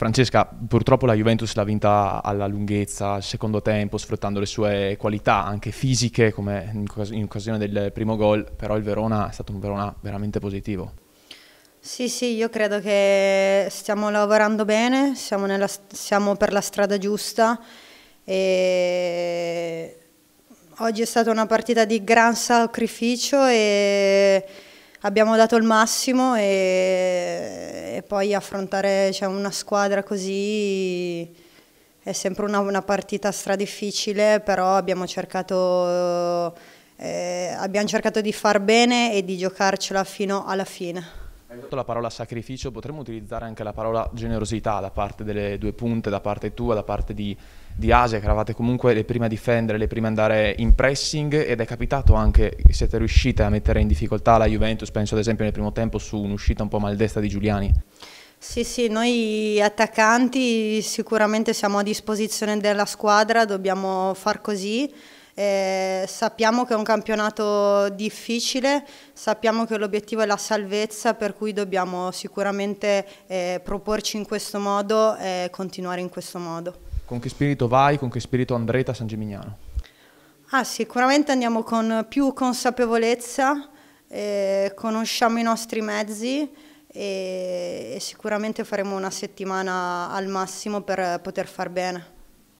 Francesca, purtroppo la Juventus l'ha vinta alla lunghezza, al secondo tempo, sfruttando le sue qualità anche fisiche, come in occasione del primo gol, però il Verona è stato un Verona veramente positivo. Sì, sì, io credo che stiamo lavorando bene, siamo, nella, siamo per la strada giusta e oggi è stata una partita di gran sacrificio e abbiamo dato il massimo e, e poi affrontare cioè, una squadra così è sempre una, una partita stradifficile, però abbiamo cercato, eh, abbiamo cercato di far bene e di giocarcela fino alla fine. Hai usato la parola sacrificio, potremmo utilizzare anche la parola generosità da parte delle due punte, da parte tua, da parte di, di Asia, che eravate comunque le prime a difendere, le prime a andare in pressing ed è capitato anche che siete riuscite a mettere in difficoltà la Juventus, penso ad esempio nel primo tempo su un'uscita un po' maldestra di Giuliani. Sì, sì, noi attaccanti sicuramente siamo a disposizione della squadra, dobbiamo far così. Eh, sappiamo che è un campionato difficile, sappiamo che l'obiettivo è la salvezza, per cui dobbiamo sicuramente eh, proporci in questo modo e continuare in questo modo. Con che spirito vai, con che spirito andrete a San Gimignano? Ah, sicuramente andiamo con più consapevolezza, eh, conosciamo i nostri mezzi, e, sicuramente faremo una settimana al massimo per poter far bene.